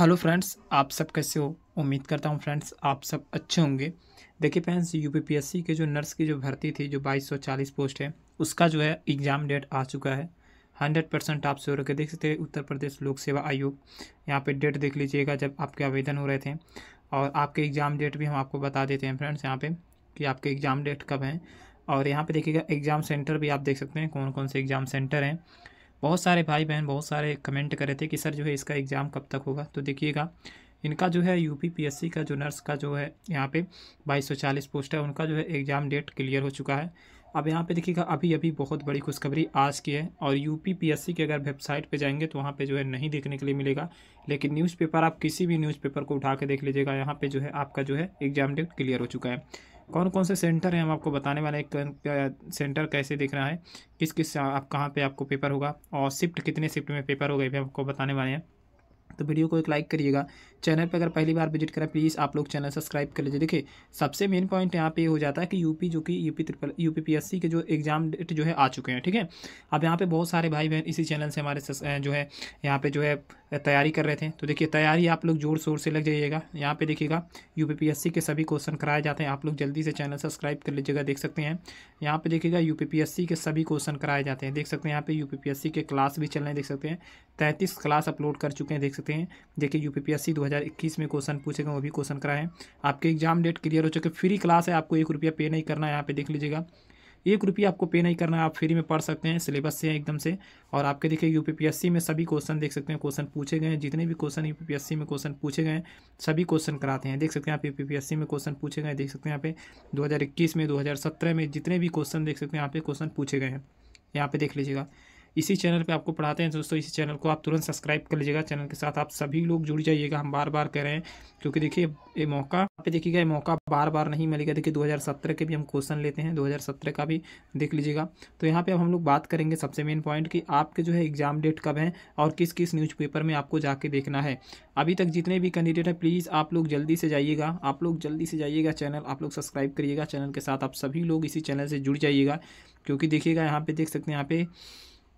hello friends आप सब कैसे हो उम्मीद करता हूँ फ्रेंड्स आप सब अच्छे होंगे देखिए फ्रेंड्स यूपीपीएससी के जो नर्स की जो भर्ती थी जो 2240 पोस्ट है उसका जो है एग्ज़ाम डेट आ चुका है 100 परसेंट आप शोर के रखे देख सकते हैं उत्तर प्रदेश लोक सेवा आयोग यहाँ पे डेट देख लीजिएगा जब आपके आवेदन हो रहे थे और आपके एग्ज़ाम डेट भी हम आपको बता देते हैं फ्रेंड्स यहाँ पर कि आपके एग्ज़ाम डेट कब हैं और यहाँ पर देखिएगा एग्ज़ाम सेंटर भी आप देख सकते हैं कौन कौन से एग्ज़ाम सेंटर हैं बहुत सारे भाई बहन बहुत सारे कमेंट कर रहे थे कि सर जो है इसका एग्ज़ाम कब तक होगा तो देखिएगा इनका जो है यू पी का जो नर्स का जो है यहाँ पे 2240 पोस्ट है उनका जो है एग्ज़ाम डेट क्लियर हो चुका है अब यहाँ पे देखिएगा अभी अभी बहुत बड़ी खुशखबरी आज की है और यू पी के अगर वेबसाइट पे जाएंगे तो वहाँ पे जो है नहीं देखने के लिए मिलेगा लेकिन न्यूज़पेपर आप किसी भी न्यूज़पेपर को उठा के देख लीजिएगा यहाँ पर जो है आपका जो है एग्ज़ाम डेट क्लियर हो चुका है कौन कौन से सेंटर हैं हम आपको बताने वाले हैं सेंटर कैसे दिख रहा है किस किस आप कहाँ पे आपको पेपर होगा और शिफ्ट कितने शिफ्ट में पेपर होगा ये भी आपको बताने वाले हैं तो वीडियो को एक लाइक करिएगा चैनल पर अगर पहली बार विजिट करें प्लीज़ आप लोग चैनल सब्सक्राइब कर लीजिए देखिए सबसे मेन पॉइंट यहाँ पे हो जाता है कि यूपी जो कि यूपी ट्रिपल यूपी पीएससी के जो एग्जाम डेट जो है आ चुके हैं ठीक है अब यहाँ पे बहुत सारे भाई बहन इसी चैनल से हमारे जो है यहाँ पे जो है तैयारी कर रहे थे तो देखिए तैयारी आप लोग जोर शोर से लग जाइएगा यहाँ पे देखिएगा यू के सभी क्वेश्चन कराए जाते हैं आप लोग जल्दी से चैनल सब्सक्राइब कर लीजिएगा देख सकते हैं यहाँ पे देखिएगा यू के सभी क्वेश्चन कराए जाते हैं देख सकते हैं यहाँ पे यू के क्लास भी चल रहे हैं देख सकते हैं तैंतीस क्लास अपलोड कर चुके हैं देख सकते हैं देखिए यू पी 2021 में क्वेश्चन पूछेगा वो भी क्वेश्चन कराएं आपके एग्जाम डेट क्लियर हो चुके फ्री क्लास है आपको एक रुपया पे नहीं करना है यहाँ पे देख लीजिएगा एक रुपया आपको पे नहीं करना है आप फ्री में पढ़ सकते हैं सिलेबस से एकदम से और आपके देखिए यूपीपीएससी में सभी क्वेश्चन देख सकते हैं क्वेश्चन पूछे गए हैं जितने भी क्वेश्चन यूपीपीएससी में क्वेश्चन पूछे गए हैं सभी क्वेश्चन कराते हैं देख सकते हैं आप यूपीपीएससी में क्वेश्चन पूछे गए देख सकते हैं यहाँ पे दो में दो में जितने भी क्वेश्चन देख सकते हैं यहाँ पे क्वेश्चन पूछे गए हैं यहाँ पे देख लीजिएगा इसी चैनल पे आपको पढ़ाते हैं दोस्तों इसी चैनल को आप तुरंत सब्सक्राइब कर लीजिएगा चैनल के साथ आप सभी लोग जुड़ जाइएगा हम बार बार कह रहे हैं क्योंकि देखिए ये मौका आप देखिएगा ये मौका बार बार नहीं मिलेगा देखिए 2017 के भी हम क्वेश्चन लेते हैं 2017 का भी देख लीजिएगा तो यहाँ पर अब हम लोग बात करेंगे सबसे मेन पॉइंट कि आपके जो है एग्ज़ाम डेट कब है और किस किस न्यूज़पेपर में आपको जाके देखना है अभी तक जितने भी कैंडिडेट हैं प्लीज़ आप लोग जल्दी से जाइएगा आप लोग जल्दी से जाइएगा चैनल आप लोग सब्सक्राइब करिएगा चैनल के साथ आप सभी लोग इसी चैनल से जुड़ जाइएगा क्योंकि देखिएगा यहाँ पे देख सकते हैं यहाँ पे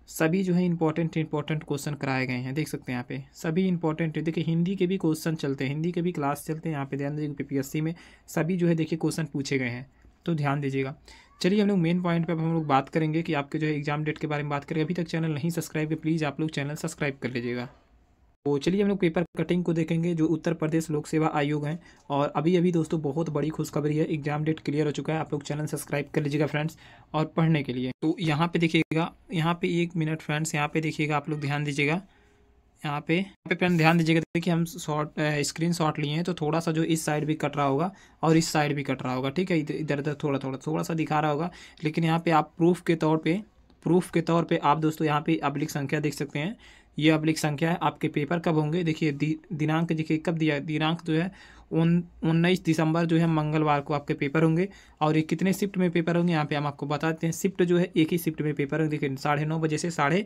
सभी जो है इंपॉर्टेंट इंपॉर्टेंट क्वेश्चन कराए गए हैं देख सकते हैं यहाँ पे सभी इंपॉर्टेंट है देखिए हिंदी के भी क्वेश्चन चलते हैं हिंदी के भी क्लास चलते हैं यहाँ पे ध्यान दीजिएगा पीपीएससी में सभी जो है देखिए क्वेश्चन पूछे गए हैं तो ध्यान दीजिएगा चलिए हम लोग मेन पॉइंट पर हम लोग बात करेंगे कि आपके जो है एग्जाम डेट के बारे में बात करें अभी तक चैनल नहीं सब्सक्राइब है प्लीज़ आप लोग चैनल सब्सक्राइब कर लीजिएगा तो चलिए हम लोग पेपर कटिंग को देखेंगे जो उत्तर प्रदेश लोक सेवा आयोग हैं और अभी अभी दोस्तों बहुत बड़ी खुशखबरी है एग्जाम डेट क्लियर हो चुका है आप लोग चैनल सब्सक्राइब कर लीजिएगा फ्रेंड्स और पढ़ने के लिए तो यहाँ पे देखिएगा यहाँ पे एक मिनट फ्रेंड्स यहाँ पे देखिएगा आप लोग ध्यान दीजिएगा यहाँ पे यहाँ पे फ्रेंड ध्यान दीजिएगा देखिए हम शॉर्ट स्क्रीन शॉट लिए हैं तो थोड़ा सा जो इस साइड भी कट रहा होगा और इस साइड भी कट रहा होगा ठीक है इधर इधर थोड़ा थोड़ा थोड़ा सा दिखा रहा होगा लेकिन यहाँ पे आप प्रूफ के तौर पर प्रूफ के तौर पर आप दोस्तों यहाँ पे अब्लिक संख्या देख सकते हैं ये अब्लिक संख्या है आपके पेपर कब होंगे देखिए दि, दिनांक देखिए कब दिया दिनांक जो है उन उन्नीस दिसंबर जो है मंगलवार को आपके पेपर होंगे और ये कितने शिफ्ट में पेपर होंगे यहाँ पे हम आपको बताते हैं शिफ्ट जो है एक ही शिफ्ट में पेपर होंगे देखिए साढ़े नौ बजे से साढ़े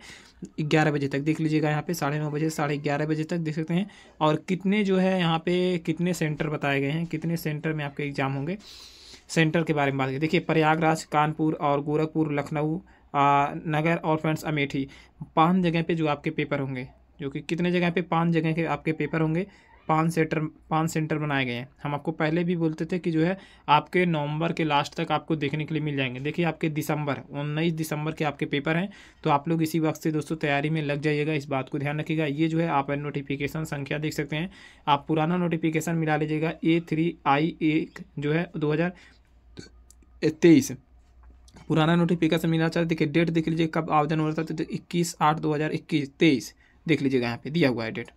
ग्यारह बजे तक देख लीजिएगा यहाँ पे साढ़े नौ बजे साढ़े ग्यारह बजे तक देख सकते हैं और कितने जो है यहाँ पे कितने सेंटर बताए गए हैं कितने सेंटर में आपके एग्ज़ाम होंगे सेंटर के बारे में बात करें देखिए प्रयागराज कानपुर और गोरखपुर लखनऊ नगर और फ्रेंड्स अमेठी पाँच जगह पे जो आपके पेपर होंगे जो कि कितने जगह पे पांच जगह के आपके पेपर होंगे पाँच सेंटर पाँच सेंटर बनाए गए हैं हम आपको पहले भी बोलते थे कि जो है आपके नवंबर के लास्ट तक आपको देखने के लिए मिल जाएंगे देखिए आपके दिसंबर उन्नीस दिसंबर के आपके पेपर हैं तो आप लोग इसी वक्त से दोस्तों तैयारी में लग जाइएगा इस बात को ध्यान रखिएगा ये जो है आप नोटिफिकेशन संख्या देख सकते हैं आप पुराना नोटिफिकेशन मिला लीजिएगा ए थ्री आई जो है दो हज़ार तेईस पुराना नोटिफिकेशन मिलना चाहते देखिए डेट देख लीजिए कब आवेदन हो रहा था तो इक्कीस आठ दो हज़ार इक्कीस तेईस देख लीजिएगा यहाँ पे दिया हुआ है डेट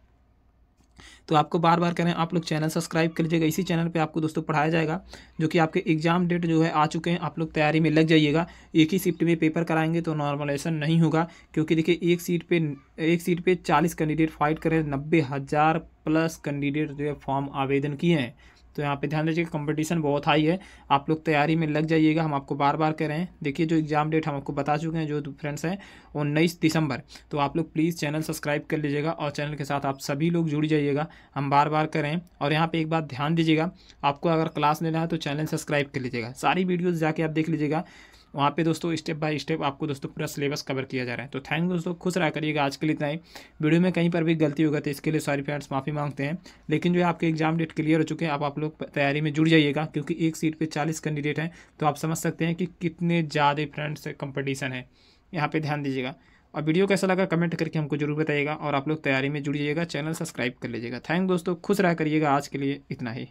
तो आपको बार बार कह रहे हैं आप लोग चैनल सब्सक्राइब कर लीजिएगा इसी चैनल पे आपको दोस्तों पढ़ाया जाएगा जो कि आपके एग्जाम डेट जो है आ चुके हैं आप लोग तैयारी में लग जाइएगा एक ही शिफ्ट में पेपर कराएंगे तो नॉर्मलाइजेशन नहीं होगा क्योंकि देखिए एक सीट पे एक सीट पे चालीस कैंडिडेट फाइट करें नब्बे हज़ार प्लस कैंडिडेट जो है फॉर्म आवेदन किए हैं तो यहाँ पे ध्यान दीजिएगा कंपटीशन बहुत हाई है आप लोग तैयारी में लग जाइएगा हम आपको बार बार कह रहे हैं देखिए जो एग्ज़ाम डेट हम आपको बता चुके हैं जो फ्रेंड्स हैं उन्नीस दिसंबर तो आप लोग प्लीज़ चैनल सब्सक्राइब कर लीजिएगा और चैनल के साथ आप सभी लोग जुड़ जाइएगा हम बार बार कर रहे हैं और यहाँ पर एक बात ध्यान दीजिएगा आपको अगर क्लास लेना है तो चैनल सब्सक्राइब कर लीजिएगा सारी वीडियोज़ जाके आप देख लीजिएगा वहाँ पे दोस्तों स्टेप बाय स्टेप आपको दोस्तों पूरा सिलेबस कवर किया जा रहा है तो थैंक दोस्तों खुश रहा करिएगा आज के लिए इतना ही वीडियो में कहीं पर भी गलती होगा तो इसके लिए सॉरी फ्रेंड्स माफ़ी मांगते हैं लेकिन जो है आपके एग्जाम डेट क्लियर हो चुके हैं आप आप लोग तैयारी में जुड़ जाइएगा क्योंकि एक सीट पर चालीस कैंडिडेट हैं तो आप समझ सकते हैं कि कितने ज़्यादा फ्रेंड्स कंपटीशन है यहाँ पर ध्यान दीजिएगा और वीडियो कैसा लगा कमेंट करके हमको जरूर बताइएगा और आप लोग तैयारी में जुड़िएगा चैनल सब्सक्राइब कर लीजिएगा थैंक दोस्तों खुश रहा करिएगा आज के लिए इतना ही